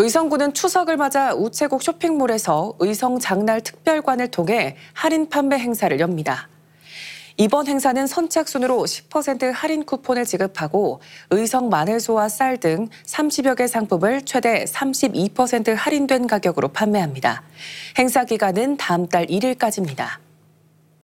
의성구는 추석을 맞아 우체국 쇼핑몰에서 의성 장날 특별관을 통해 할인 판매 행사를 엽니다. 이번 행사는 선착순으로 10% 할인 쿠폰을 지급하고 의성 마늘소와 쌀 등 30여 개 상품을 최대 32% 할인된 가격으로 판매합니다. 행사 기간은 다음 달 1일까지입니다.